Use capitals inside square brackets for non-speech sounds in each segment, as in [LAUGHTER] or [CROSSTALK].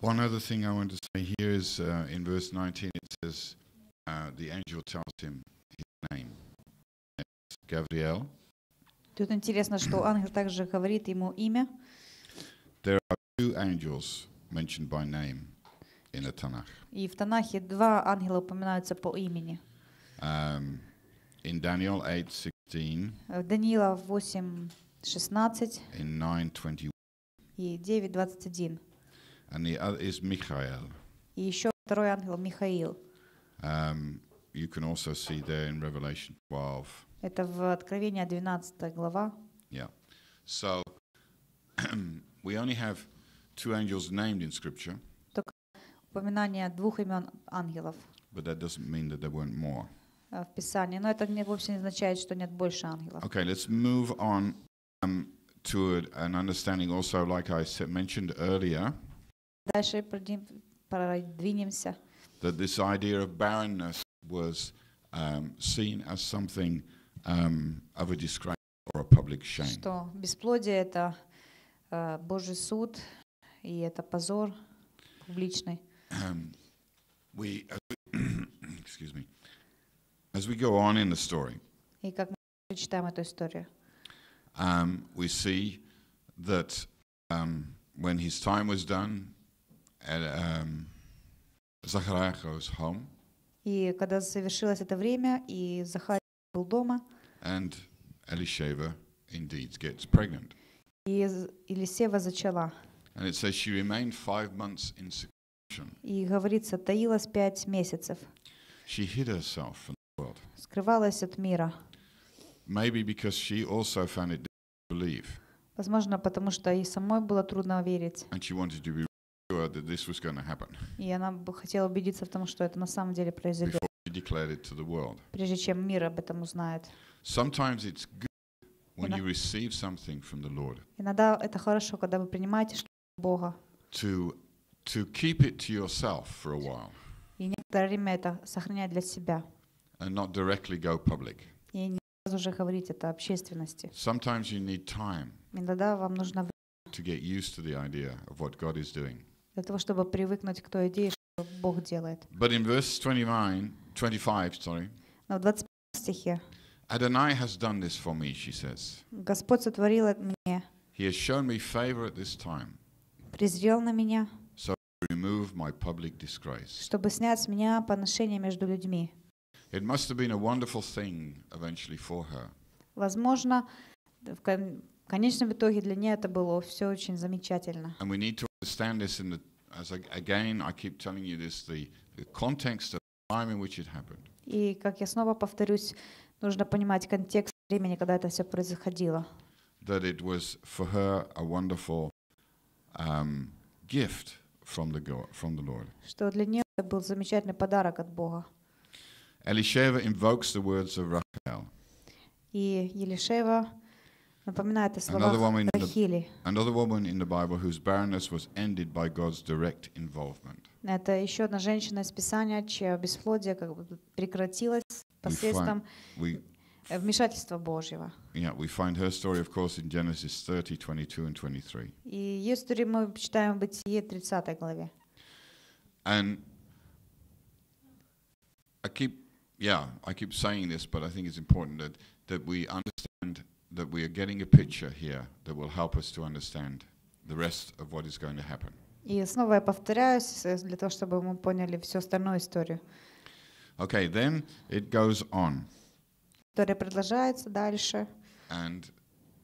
One other thing I want to say here is uh, in verse 19 it says, uh, the angel tells him his name. It's Gabriel. Тут интересно, что ангел также говорит ему имя. There are two angels mentioned by name in the Tanakh. И в Танахе два ангела упоминаются по имени. Um, in Daniel 8:16. В Даниила 8:16. In 9:21. И 9:21 and the other is Michael. Um, you can also see there in Revelation 12. Это в Откровение 12 Yeah. So [CLEARS THROAT] we only have two angels named in scripture. Только упоминание двух имен ангелов. But that doesn't mean that there weren't more. Э, в Писании, но это не вовсе не означает, что нет больше ангелов. Okay, let's move on um, to an understanding also like I mentioned earlier. Дальше продвинемся. That this idea of barrenness was um, seen as something um, of a disgrace or a public shame. Что бесплодие это э, Божий суд и это позор публичный. we, as we [CLEARS THROAT] excuse me, as we go on in the story. И как мы читаем эту историю? Um, we see that um, when his time was done, And, um, и когда совершилось это время, и Захарий был дома, and Elisheva indeed gets pregnant. и Елисева зачала. And it says she remained five months in seclusion. И говорится, таилась пять месяцев. She hid herself from the world. Скрывалась от мира. Maybe because she also found it difficult to believe. Возможно, потому что ей самой было трудно верить. And she wanted to be и она бы хотела убедиться в том, что это на самом деле произойдет. Прежде чем мир об этом узнает. Иногда это хорошо, когда вы принимаете что то от Бога. To to keep it to yourself for a while. И некоторое время это сохранять для себя. And not directly go public. И не сразу же говорить это общественности. Sometimes you need time. Иногда вам нужно to get used to the idea of what God is doing для того, чтобы привыкнуть к той идее, что Бог делает. But in verse 29, 25, sorry, Но в 25 стихе Adonai has done this for me, she says. Господь сотворил это мне. He has shown me favor at this time. Презрел на меня. So remove my public disgrace. Чтобы снять с меня поношение между людьми. It must have been a wonderful thing eventually for her. Возможно, в конечном итоге для нее это было все очень замечательно. And we need to understand this in the, as I, again, I keep telling you this, the, the context of the time in which it happened. И, как я снова повторюсь, нужно понимать контекст времени, когда это все происходило. That it was for her a wonderful um, gift from the, God, from the Lord. Что для нее это был замечательный подарок от Бога. Elisheva invokes the words of Rachel. И Елишева Напоминает о словах another woman, in the Bible whose barrenness was ended by God's direct involvement. Это еще одна женщина из Писания, чье бесплодие как бы прекратилось посредством we find, э, we, вмешательства Божьего. Yeah, we find her story, of course, in Genesis 30, 22 and 23. И ее историю мы читаем в Бытие 30 главе. And I keep, yeah, I keep saying this, but I think it's important that that we understand that we are getting a picture here that will help us to understand the rest of what is going to happen. И снова я повторяюсь для того, чтобы мы поняли всю остальную историю. Okay, then it goes on. История продолжается дальше. And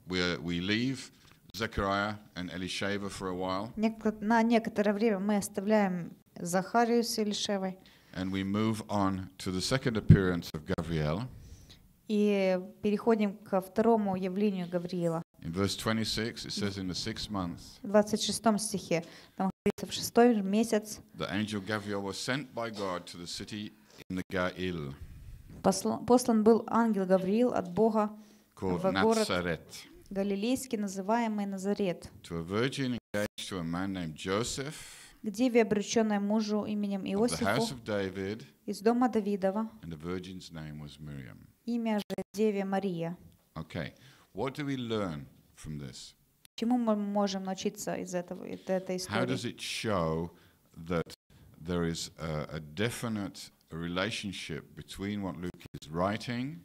we we leave Zechariah and Elisheva for a while. На некоторое время мы оставляем Захарию с Элишевой. And we move on to the second appearance of Gabriel. И переходим ко второму явлению Гавриила. In verse 26 В 26 стихе там говорится в шестой месяц. The angel Gabriel was sent by God to the city in the Послан был ангел Гавриил от Бога в город Галилейский, называемый Назарет. To a virgin engaged to a man named Joseph. К деве, обреченной мужу именем Иосифу из дома Давидова. And the virgin's name was Miriam. Имя же Деве Мария. Okay. What do we learn from this? Чему мы можем научиться из этого, из этой истории? How does it show that there is a, a definite relationship between what Luke is writing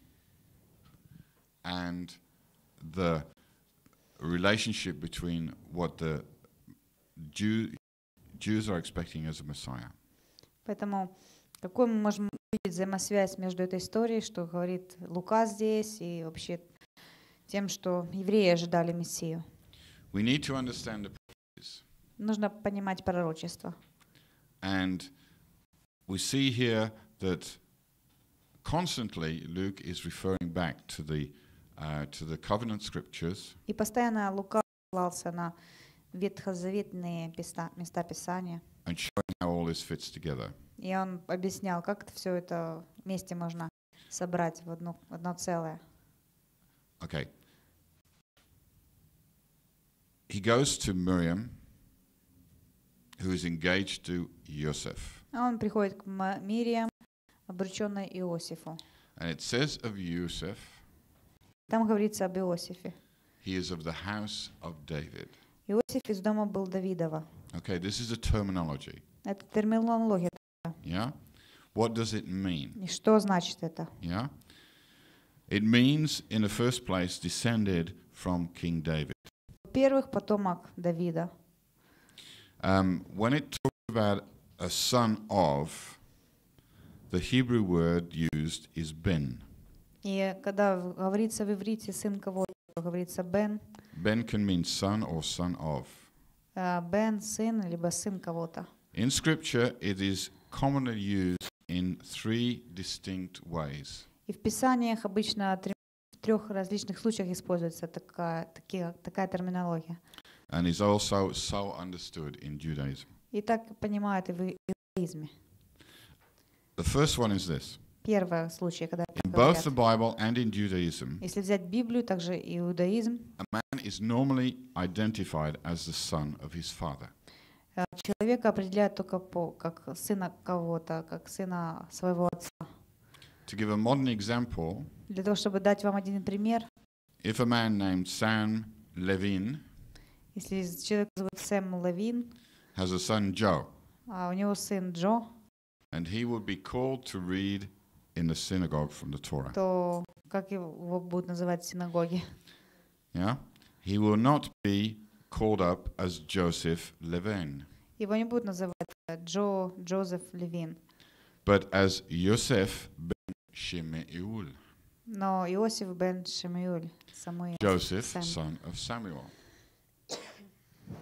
and the relationship between what the Jew, Jews are expecting as a Messiah? Поэтому какой мы можем взаимосвязь между этой историей, что говорит Лука здесь, и вообще тем, что евреи ожидали Мессию. We need to understand the prophecies. Нужно понимать пророчество. And we see here that constantly Luke is referring back to the uh, to the covenant scriptures. И постоянно Лука ссылался на ветхозаветные места Писания. And showing how all this fits together. И он объяснял, как это все это вместе можно собрать в одно, в одно целое. Okay. He goes to Miriam, who is engaged to Yosef. А он приходит к Мириам, обреченной Иосифу. And it says of Yosef, Там говорится об Иосифе. He is of the house of David. Иосиф из дома был Давидова. Okay, this is a terminology. Это терминология, Yeah? What does it mean? И что значит это? Yeah? It means, in the first place, descended from King David. Во-первых, потомок Давида. Um, when it talks about a son of, the Hebrew word used is ben. И когда говорится в иврите сын кого-то, говорится бен. Ben can mean son or son of. Э, бен сын либо сын кого-то. In scripture it is commonly used in three distinct ways. И в Писаниях обычно в трех различных случаях используется такая, терминология. And is also so understood in Judaism. И так понимают и в иудаизме. The first one is this. Первый случай, когда in both the Bible and in Judaism, если взять Библию, также иудаизм, a man is normally identified as the son of his father человека определяют только по, как сына кого-то, как сына своего отца. To give a modern example, для того, чтобы дать вам один пример, if a man named Sam Levin, если человек зовут Сэм Левин, has a son Joe, а у него сын Джо, and he would be called to read in the synagogue from the Torah. То как его будут называть в синагоге? Yeah, he will not be called up as Joseph Levin. Его не будут называть э, Джо, Джозеф Левин. But as Yosef ben Shemuel. Но Иосиф бен Шемиуль, Самуил. Joseph, son of Samuel.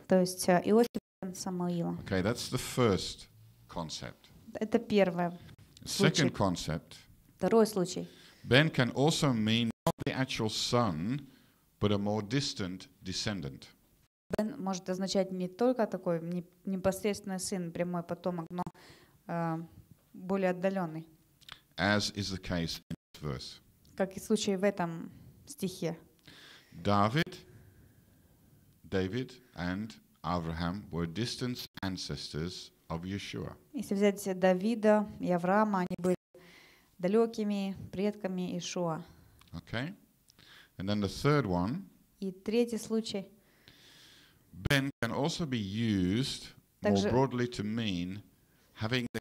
То есть э, Иосиф бен Самуила. Okay, that's the first concept. Это первое. Second concept. Второй случай. Ben can also mean not the actual son, but a more distant descendant. Бен может означать не только такой непосредственный сын, прямой потомок, но э, более отдаленный. As is the case in this verse. Как и случай в этом стихе. David, David and Abraham were distant ancestors of Yeshua. Если взять Давида и Авраама, они были далекими предками Иешуа. Okay. And then the third one. И третий случай. Ben can also be used more broadly to mean having the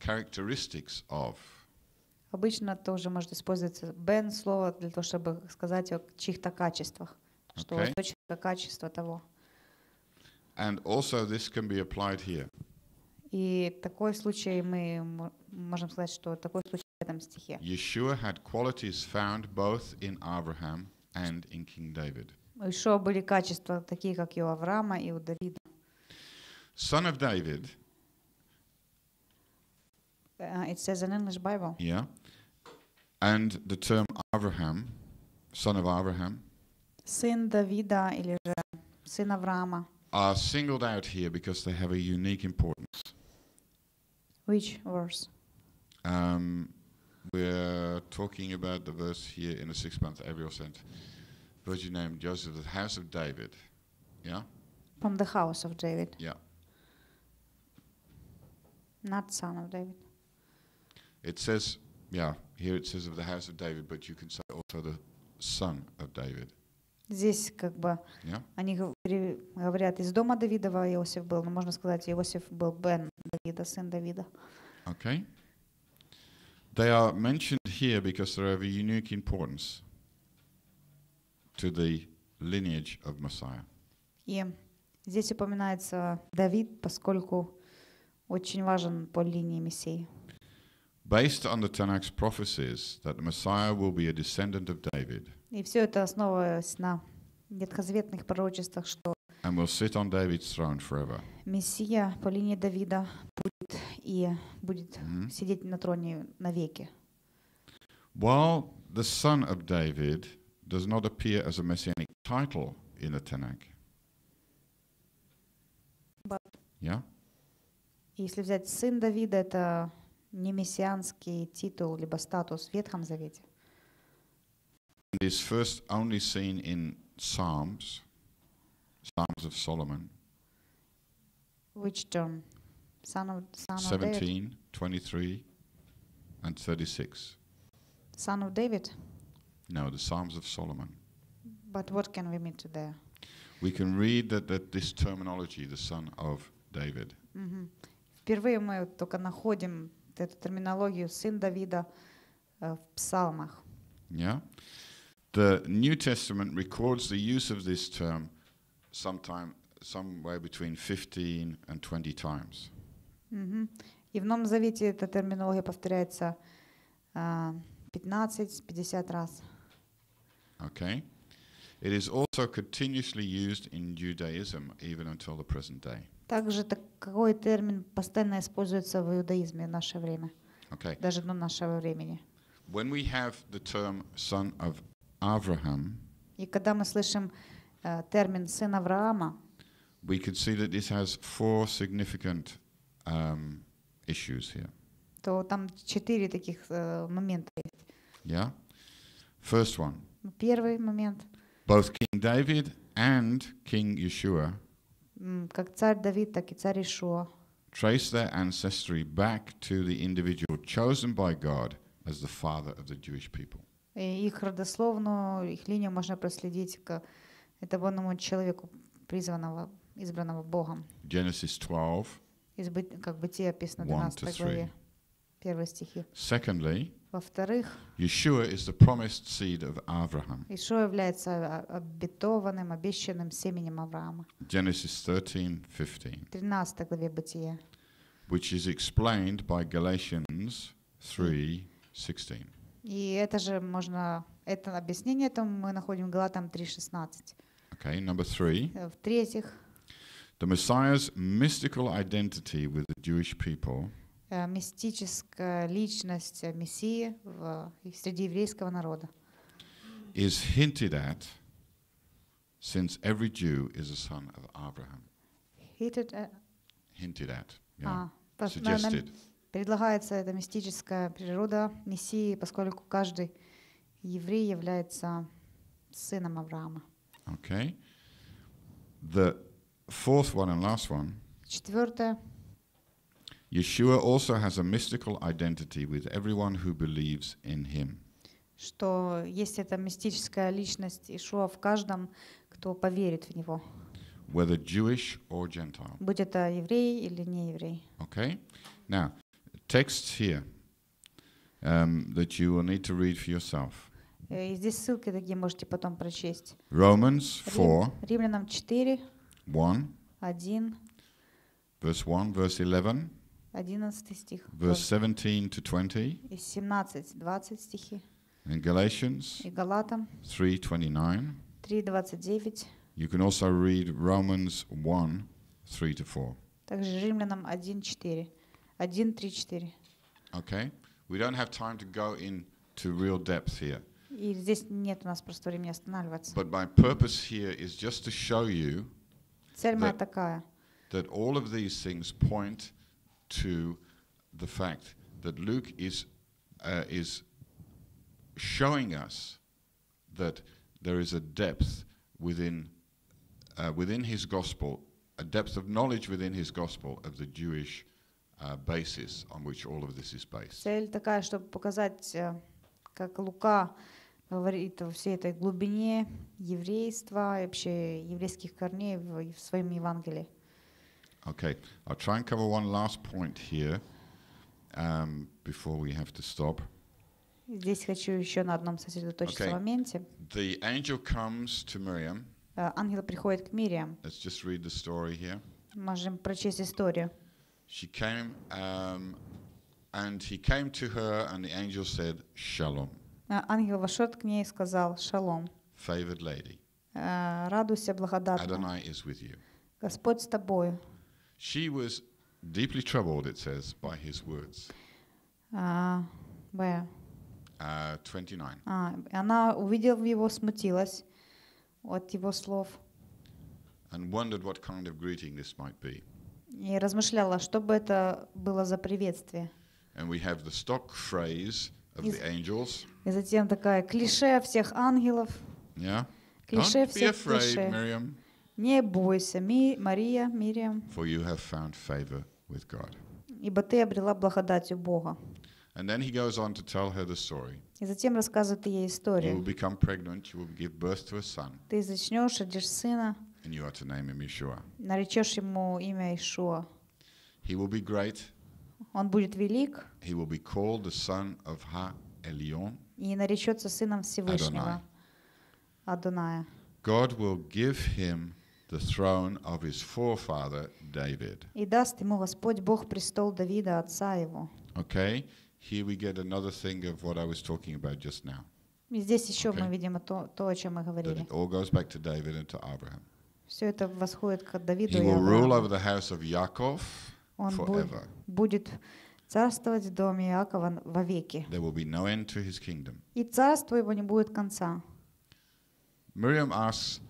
characteristics of. Обычно тоже может использоваться ben слово для того, чтобы сказать о чьих-то качествах, что у человека качество того. And also this can be applied here. И такой случай мы можем сказать, что такой случай в этом стихе. Yeshua had qualities found both in Abraham and in King David. Son of David. Uh, it says in English Bible. Yeah. And the term Abraham, son of Abraham. Сын Давида или же сын Авраама. Are singled out here because they have a unique importance. Which verse? Um, we're talking about the verse here in the sixth month, every cent virgin named Joseph, the house of David. Yeah? From the house of David. Yeah. Not son of David. It says, yeah, here it says of the house of David, but you can say also the son of David. Здесь как бы yeah? они говорят из дома Давидова Иосиф был, но можно сказать Иосиф был Бен Давида, сын Давида. Okay. They are mentioned here because they're of a unique importance. to the lineage of Messiah. И здесь упоминается Давид, поскольку очень важен по линии Мессии. Based on the Tanakh prophecies that the Messiah will be a descendant of David. И все это основываясь на ветхозаветных пророчествах, что and will sit on David's throne forever. Мессия по линии Давида будет и будет сидеть на троне навеки. While the son of David does not appear as a messianic title in the Tanakh. But yeah? Если взять сын Давида, это не мессианский титул либо статус в Ветхом Завете. It is first only seen in Psalms, Psalms of Solomon. Which term? Son of, son 17, of David. 23, and 36. Son of David. No, the Psalms of Solomon. But what can we meet there? We can read that, that this terminology, the son of David. Mm -hmm. Впервые мы только находим эту терминологию сын Давида э, в псалмах. Yeah. The New Testament records the use of this term sometime somewhere between 15 and 20 times. Mm-hmm. И в Новом Завете эта терминология повторяется э, 15-50 раз. Okay? It is also continuously used in Judaism even until the present day. Также такой термин постоянно используется в иудаизме в наше время. Okay. Даже до нашего времени. When we have the term son of Abraham, и когда мы слышим э, термин сын Авраама, we can see that this has four significant um, issues here. То там четыре таких э, момента есть. Yeah. First one. Первый момент. Both King David and King Yeshua как царь Давид, так и царь Ишуа trace their ancestry back to the individual chosen by God as the father of the Jewish people. Их родословную, их линию можно проследить к этому человеку, призванного, избранного Богом. Genesis 12. Из, как Бытие описано 12 главе. Первые стихи. Secondly, во-вторых, Yeshua is the promised seed of Abraham. Ишуа является обетованным, обещанным семенем Авраама. Genesis 13:15. 13 главе Бытия. Which is explained by Galatians 3:16. И это же можно это объяснение там мы находим в Галатам 3:16. Okay, number three. В третьих. The Messiah's mystical identity with the Jewish people. Э, мистическая личность Мессии в, среди еврейского народа. Is hinted at since every Jew is a son of Abraham. Hinted at. Hinted at. Yeah. А, Suggested. Предлагается эта мистическая природа Мессии, поскольку каждый еврей является сыном Авраама. Okay. The fourth one and last one. Четвертое. Yeshua also has a mystical identity with everyone who believes in him. Что есть эта мистическая личность Ишуа в каждом, кто поверит в него. Whether Jewish or Gentile. Будь это еврей или не еврей. Okay. Now, texts here um, that you will need to read for yourself. Э, и здесь ссылки, где можете потом прочесть. Romans 4. Римлянам 4. 1. 1. Verse 1, verse 11. Verse 17 to 20. стихи. In Galatians 3:29. You can also read Romans 1, 3 to 4. Также Римлянам 1:4. 1:3-4. Okay. We don't have time to go into real depth here. И здесь нет у нас просто времени останавливаться. But my purpose here is just to show you Цель моя такая. That all of these things point to the fact that Luke is, uh, is showing us that there is a depth within, uh, within his gospel, a depth of knowledge within his gospel of the Jewish uh, basis on which all of this is based. Цель такая, чтобы показать, э, как Лука говорит о всей этой глубине еврейства и вообще еврейских корней в, в своем Евангелии. Okay, I'll try and cover one last point here um, before we have to stop. Здесь хочу еще на одном сосредоточиться okay. моменте. The angel comes to Miriam. Uh, ангел приходит к Мириам. Let's just read the story here. Можем прочесть историю. She came, um, and he came to her, and the angel said, "Shalom." Uh, ангел вошел к ней и сказал, "Шалом." Favored lady. Uh, радуйся, благодатная. Adonai is with you. Господь с тобою. She was deeply troubled, it says, by his words. Uh, where? Uh, 29. А, она увидела его, смутилась от его слов. And wondered what kind of greeting this might be. И размышляла, что бы это было за приветствие. And we have the stock phrase of the angels. И затем такая клише всех ангелов. Yeah. Клише Don't всех be afraid, клише. Miriam. Не бойся, ми, Мария, Мириам. For you have found favor with God. Ибо ты обрела благодать у Бога. And then he goes on to tell her the story. И затем рассказывает ей историю. You will become pregnant, you will give birth to a son. Ты зачнешь, родишь сына. And you are to name him Yeshua. Наречешь ему имя Ишуа. He will be great. Он будет велик. He will be called the son of Ha Elion. И наречется сыном Всевышнего. Адоная. God will give him the throne of his forefather David. И даст ему Господь Бог престол Давида, отца его. Okay, here we get another thing of what I was talking about just now. И здесь еще okay. мы видим то, то, о чем мы говорили. That it all goes back to David and to Abraham. Все это восходит к Давиду He will rule over the house of Yaakov Он forever. будет царствовать в доме Иакова вовеки. There will be no end to his kingdom. И царство его не будет конца. Miriam asks,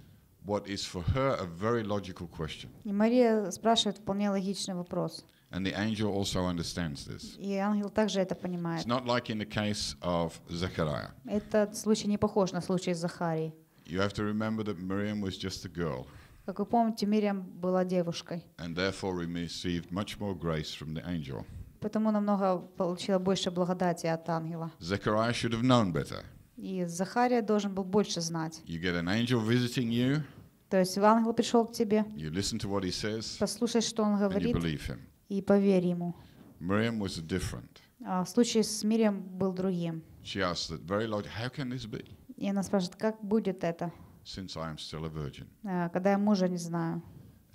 what is for her a very logical question. И Мария спрашивает вполне логичный вопрос. And the angel also understands this. И ангел также это понимает. It's not like in the case of Zechariah. Этот случай не похож на случай с Захарией. You have to remember that Miriam was just a girl. Как вы помните, Мириам была девушкой. And therefore received much more grace from the angel. Потому намного получила больше благодати от ангела. Zechariah should have known better. И Захария должен был больше знать. You get an angel visiting you. То есть ангел пришел к тебе. You listen to what he says, послушай, что он говорит, and you believe him. и поверь ему. Miriam was different. А случай с Мирием был другим. She asked that very loud, how can this be? И она спрашивает, как будет это? Since I am still a virgin. Когда я мужа не знаю.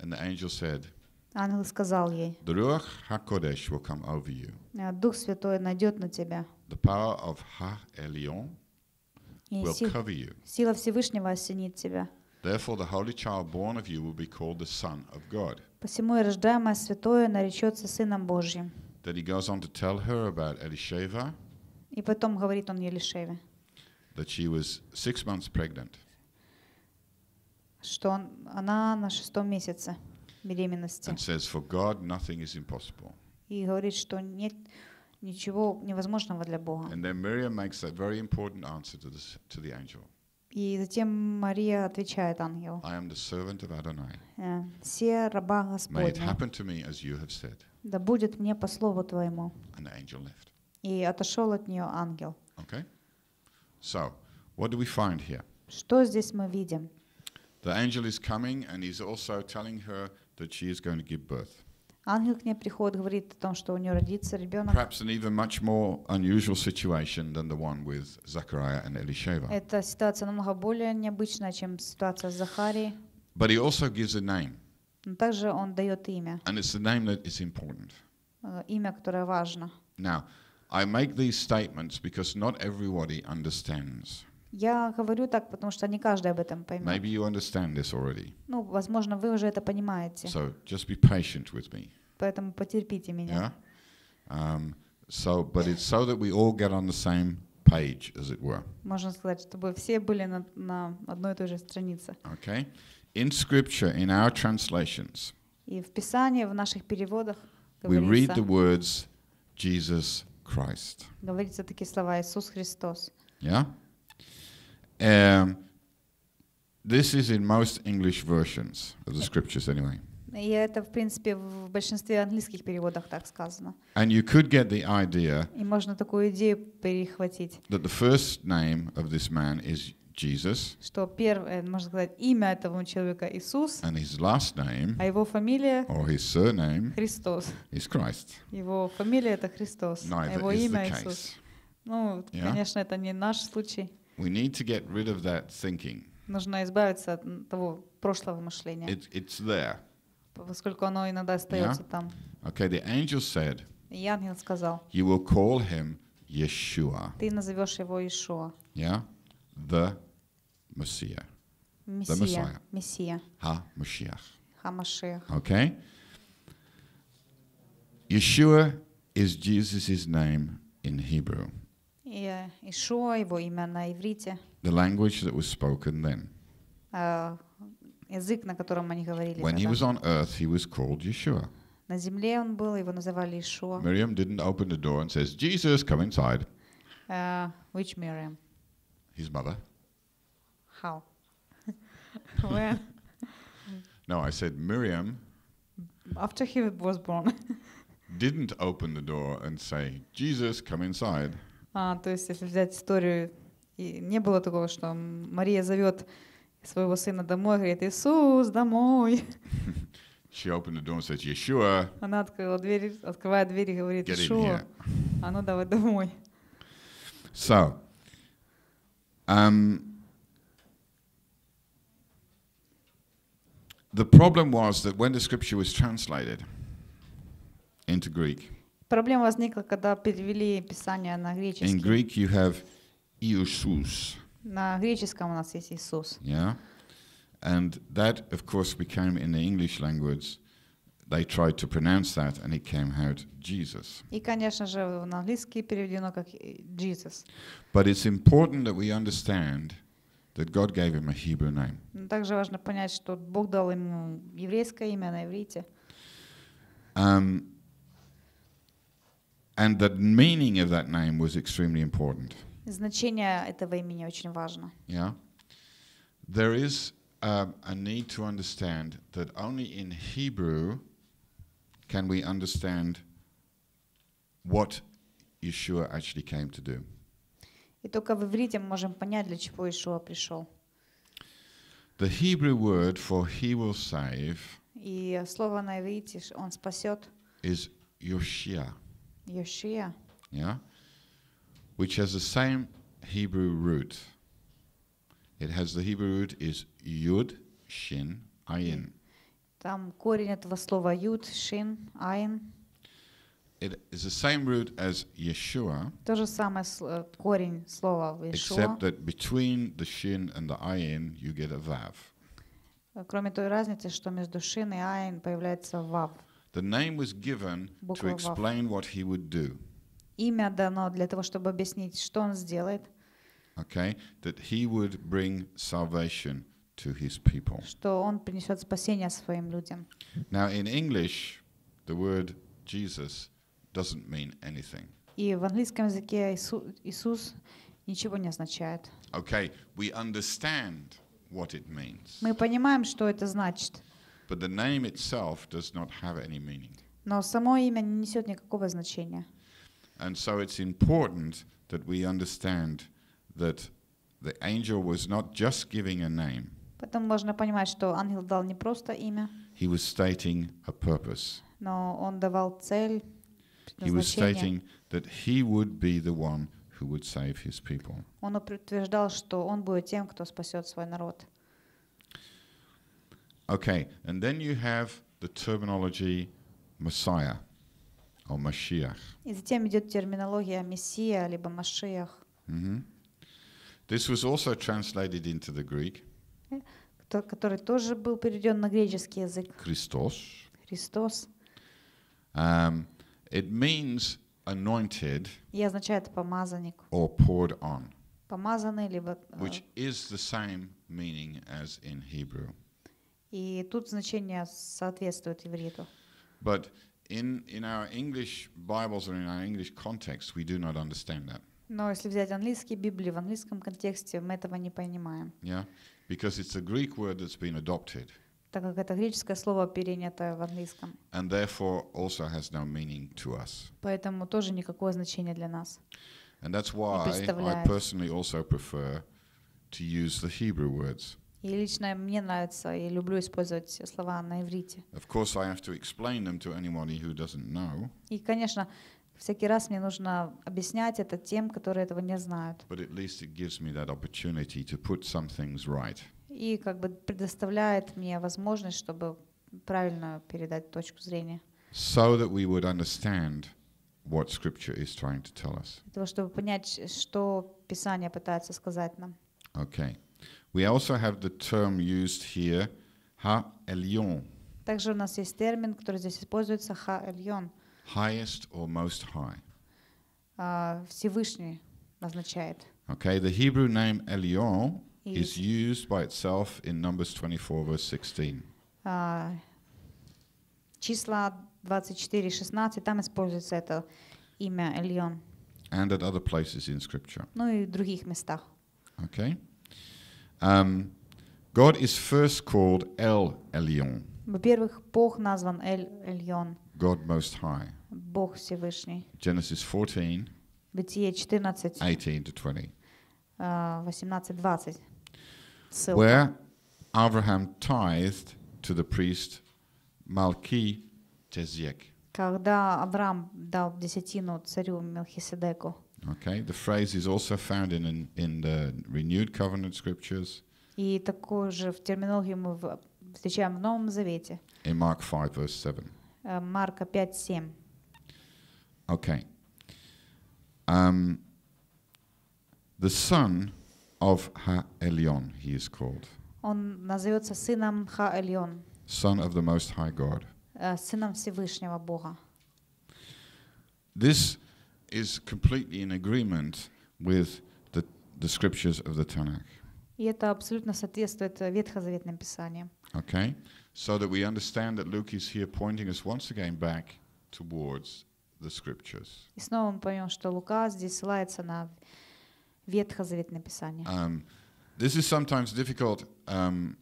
And the angel said, Ангел сказал ей, the Ruach HaKodesh will come over you. Дух Святой найдет на тебя. The power of Ha Elion will cover you. Сила Всевышнего осенит тебя. Therefore the Holy Child born of you will be called the Son of God. Посему и рождаемое наречется Сыном Божьим. Then he goes on to tell her about Elisheva. И потом говорит он Елишеве. That she was six months pregnant. Что она на шестом месяце беременности. And says, for God nothing is impossible. И говорит, что нет ничего невозможного для Бога. And then Miriam makes that very important answer to, this, to the angel. И затем Мария отвечает ангелу. I am the servant of Adonai. Э, Се раба Господня. May it happen to me as you have said. Да будет мне по слову твоему. And the angel left. И отошел от нее ангел. Okay. So, what do we find here? Что здесь мы видим? The angel is coming and he's also telling her that she is going to give birth. Ангел к ней приходит, говорит о том, что у нее родится ребенок. Perhaps an even much more unusual situation than the one with Zachariah and Elisheva. Эта ситуация намного более необычная, чем ситуация с Захарией. But he also gives a name. Но также он дает имя. And it's the name that is important. Имя, которое важно. Now, I make these statements because not everybody understands. Я говорю так, потому что не каждый об этом поймет. Maybe you understand this already. Ну, возможно, вы уже это понимаете. So just be patient with me. Поэтому потерпите меня. Um, so, but it's so that we all get on the same page, as it were. Можно сказать, чтобы все были на, на одной и той же странице. Okay. In Scripture, in our translations. И в Писании, в наших переводах. We read the words Jesus Christ. Говорится такие слова Иисус Христос. Yeah. Um, this is in most English versions of the scriptures, anyway. И это, в принципе, в большинстве английских переводах так сказано. And you could get the idea И можно такую идею перехватить, that the first name of this man is Jesus, что первое, можно сказать, имя этого человека Иисус, and his last name, а его фамилия or his surname Христос. Is Christ. Его фамилия — это Христос, Neither а его имя — Иисус. Ну, yeah? конечно, это не наш случай. We need to get rid of that thinking. Нужно избавиться от того прошлого мышления. It, it's there. Поскольку оно иногда остается yeah? там. Okay, the angel said. И ангел сказал. You will call him Yeshua. Ты назовешь его Иешуа. Yeah, the Messiah. Мессия. The Messiah. Мессия. Ha Mashiach. Ha Mashiach. Okay. Yeshua is Jesus' name in Hebrew. Э, Ишуа, его имя на иврите. The language that was spoken then. Язык, на котором они говорили. When he was on earth, he was called Yeshua. На земле он был, его называли Ишуа. Miriam didn't open the door and says, Jesus, come inside. Uh, which Miriam? His mother. How? [LAUGHS] When? no, I said Miriam. After he was born. [LAUGHS] didn't open the door and say, Jesus, come inside. А, то есть, если взять историю, и не было такого, что Мария зовет своего сына домой, говорит, Иисус, домой. [LAUGHS] She opened the door and said, Yeshua. Она открыла дверь, открывая дверь и говорит, "Иисус, а ну давай домой. So, um, the problem was that when the scripture was translated into Greek, Проблема возникла, когда перевели Писание на греческий. In Greek you have Иисус. На греческом у нас есть Иисус. Yeah. And that, of course, became in the English language, they tried to pronounce that and it came out Jesus. И, конечно же, на английский переведено как Jesus. But it's important that we understand that God gave him a Hebrew name. Также важно понять, что Бог дал ему еврейское имя на иврите. Um, And the meaning of that name was extremely important. Значение этого имени очень важно. Yeah. There is uh, a need to understand that only in Hebrew can we understand what Yeshua actually came to do. И только в иврите мы можем понять, для чего Иешуа пришел. The Hebrew word for he will save и слово на иврите «он спасет» is Yoshia. Yeshua. Yeah. Which has the same Hebrew root. It has the Hebrew root is Yud, Shin, Ayin. Там корень этого слова yud, shin, ayin. It is the same root as Yeshua. То же самое э, корень слова Yeshua. Except that between the Shin and the Ayin you get a Vav. Э, кроме той разницы, что между Шин и Айн появляется Вав. The name was given to explain what he would do. Имя дано для того, чтобы объяснить, что он сделает. Okay, that he would bring salvation to his people. Что он принесет спасение своим людям. Now in English, the word Jesus doesn't mean anything. И в английском языке Иисус ничего не означает. Okay, we understand what it means. Мы понимаем, что это значит. But the name itself does not have any meaning. Но само имя не несет никакого значения. And so it's important that we understand that the angel was not just giving a name. Потом можно понимать, что ангел дал не просто имя. He was stating a purpose. Но он давал цель, He was stating that he would be the one who would save his people. Он утверждал, что он будет тем, кто спасет свой народ. Okay, and then you have the terminology Messiah or Mashiach. И затем идет терминология Мессия либо Машиах. Mm-hmm. This was also translated into the Greek. Э, который тоже был переведен на греческий язык. Христос. Христос. Um, it means anointed. И означает помазанник. Or poured on. Помазанный либо. Э, which is the same meaning as in Hebrew. И тут значение соответствует ивриту. But in, in our English Bibles or in our English context, we do not understand that. Но если взять английские Библии в английском контексте, мы этого не понимаем. Yeah, because it's a Greek word that's been adopted. Так как это греческое слово перенято в английском. And therefore also has no meaning to us. Поэтому тоже никакого значения для нас. And that's why I personally also prefer to use the Hebrew words. И лично мне нравится и люблю использовать слова на иврите. Of course, I have to explain them to anybody who doesn't know. И, конечно, всякий раз мне нужно объяснять это тем, которые этого не знают. But at least it gives me that opportunity to put some things right. И как бы предоставляет мне возможность, чтобы правильно передать точку зрения. So that we would understand what Scripture is trying to tell us. Для того, чтобы понять, что Писание пытается сказать нам. Okay. We also have the term used here, ha-elion. Также у нас есть термин, который здесь используется, ha эльон Highest or most high. Uh, Всевышний означает. Okay, the Hebrew name Elion is used by itself in Numbers 24, verse 16. числа 24 и 16, там используется это имя Эльон. And at other places in Scripture. Ну и других местах. Okay. Um, God is first called El Elyon. Во-первых, Бог назван Эль Эльон. God Most High. Бог Всевышний. Genesis 14. Бытие 14. 18 to 20. 18-20. Where Abraham tithed to the priest Malki Tezek. Когда Авраам дал десятину царю Мелхиседеку. Okay, the phrase is also found in, in, in the renewed covenant scriptures. И такую в терминологию мы встречаем в Новом Завете. In Mark 5, verse 7. Э, Марка 5:7. Okay. Um, the son of Ha-Elyon, he is called. Он назовется сыном Ха-Эльон. Son of the Most High God. Э, сыном Всевышнего Бога. This is completely in agreement with the, the scriptures of the Tanakh. И это абсолютно соответствует э, Ветхозаветным Писаниям. Okay, so that we understand that Luke is here pointing us once again back towards the scriptures. И снова мы поймем, что Лука здесь ссылается на Ветхозаветное Писание. Um, this is sometimes difficult um,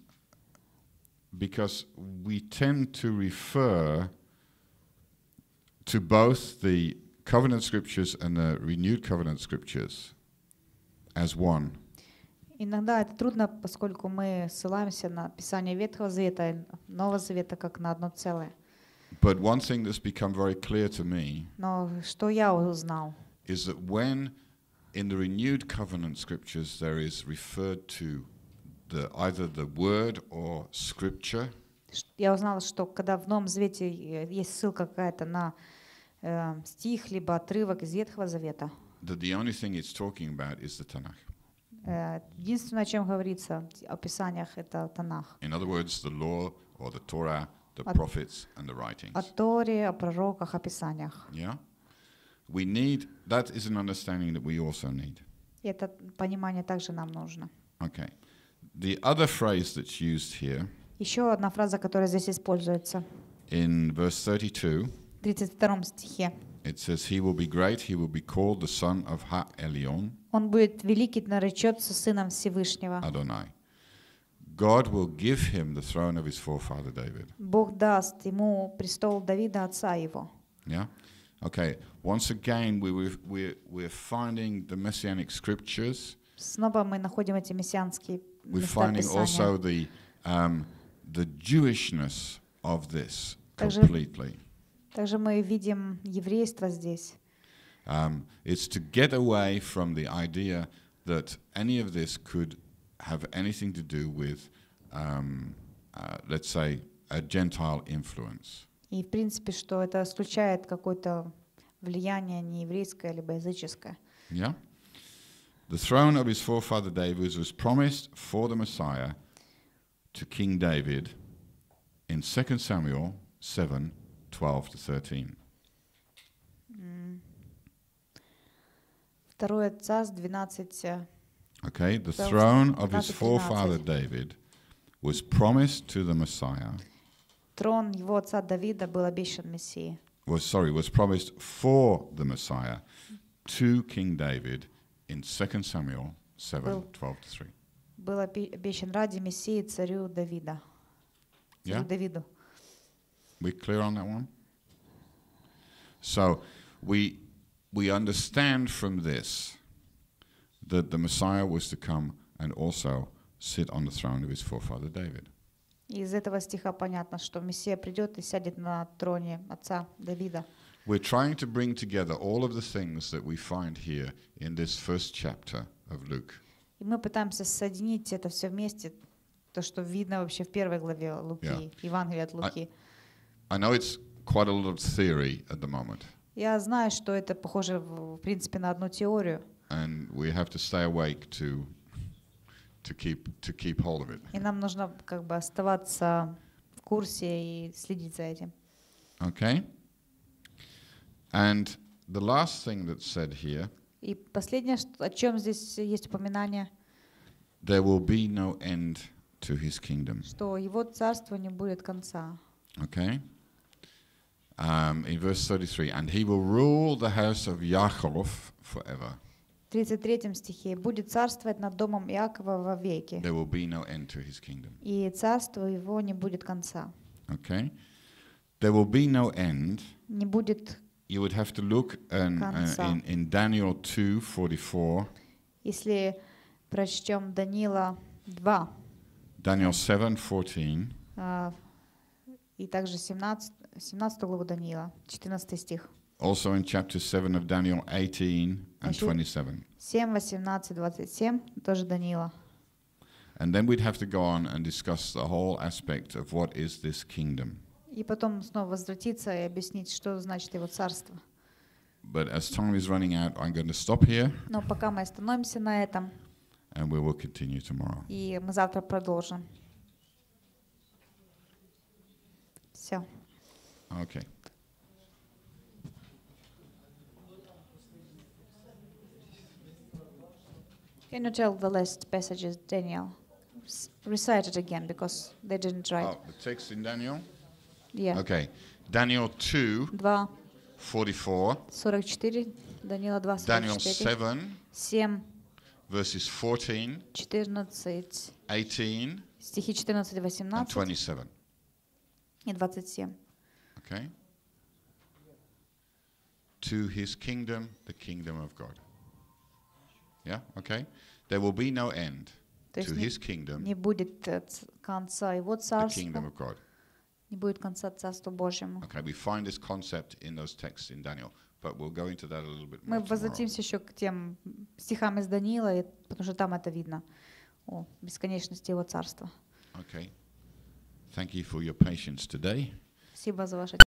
because we tend to refer to both the covenant scriptures and the renewed covenant scriptures as one. Иногда это трудно, поскольку мы ссылаемся на Писание Ветхого Завета, Нового Завета как на одно целое. But one thing that's become very clear to me Но что я узнал? Is that when in the renewed covenant scriptures there is referred to the, either the word or scripture. Я узнала, что когда в Новом Завете э, есть ссылка какая-то на э, стих, либо отрывок из Ветхого Завета. That the only thing it's talking about is the Tanakh. Э, единственное, о чем говорится о Писаниях, это Танах. In other words, the law or the Torah, the о, prophets and the writings. О Торе, о пророках, о Писаниях. Yeah? We need, that is an understanding that we also need. И это понимание также нам нужно. Okay. The other phrase that's used here Еще одна фраза, которая здесь используется. In verse 32 32 стихе. It says, he will be great, he will be called the son of Ha-Elion. Он будет великий, наречется сыном Всевышнего. Adonai. God will give him the throne of his forefather David. Бог даст ему престол Давида, отца его. Yeah? Okay, once again we, we, we, we're finding the messianic scriptures. Снова мы находим эти мессианские We're finding also the, um, the Jewishness of this completely. Также также мы видим еврейство здесь. Um, it's to get away from the idea that any of this could have anything to do with, um, uh, let's say, a Gentile influence. И в принципе, что это исключает какое-то влияние нееврейское либо языческое. Yeah. The throne of his forefather David was promised for the Messiah to King David in 2 Samuel 7 12 to 13. Э, okay, the throne of his forefather David was promised to the Messiah. Трон его отца Давида был обещан Мессии. Was sorry, was promised for the Messiah to King David in 2 Samuel 7, 12 to 3. Был обещан ради Мессии царю Давида. Царю Давиду. Yeah? We clear on that one? So we, we understand from this that the Messiah was to come and also sit on the throne of his forefather David. Из этого стиха понятно, что Мессия придет и сядет на троне отца Давида. We're trying to bring together all of the things that we find here in this first chapter of Luke. И мы пытаемся соединить это все вместе, то, что видно вообще в первой главе Луки, yeah. Евангелия от Луки. I, I know it's quite a lot of theory at the moment. Я знаю, что это похоже, в принципе, на одну теорию. And we have to stay awake to to keep to keep hold of it. И нам нужно как бы оставаться в курсе и следить за этим. Okay. And the last thing that's said here. И последнее, о чем здесь есть упоминание. There will be no end to his kingdom. Что его царство не будет конца. Okay. um, in verse 33, and he will rule the house of Yaakov forever. В 33 стихе «Будет царствовать над домом Иакова во веки, There will be no end to his kingdom. и царство его не будет конца». Okay? There will be no end. Не будет, You would have to look an, uh, Kansa. in, in Daniel 2 44, если прочтем Данила 2, Daniel 7 14. а, и также 17, 17 главу Даниила, 14 стих. Also in chapter 7 of Daniel 18 and 27. 7, 18, 27, тоже Даниила. And then we'd have to go on and discuss the whole aspect of what is this kingdom. И потом снова возвратиться и объяснить, что значит его царство. But as time is running out, I'm going to stop here. Но пока мы остановимся на этом. And we will continue tomorrow. И мы завтра продолжим. Все. Okay. Can you tell the last passages, Daniel? S recite it again because they didn't write. Oh, the text in Daniel? Yeah. Okay. Daniel 2, 2 44. 44. Daniel 2, 44. Daniel 7, 7. Verses 14. 14. 18. 18. And 27. 27. Okay? To his kingdom, the kingdom of God. Yeah? Okay? There will be no end to his kingdom. Не будет э, конца его царства. The kingdom of God. Не будет конца царству Божьему. Okay, we find this concept in those texts in Daniel. But we'll go into that a little bit more Мы возвратимся еще к тем стихам из Даниила, потому что там это видно. О бесконечности его царства. Okay. Thank you for your patience today. Спасибо за ваше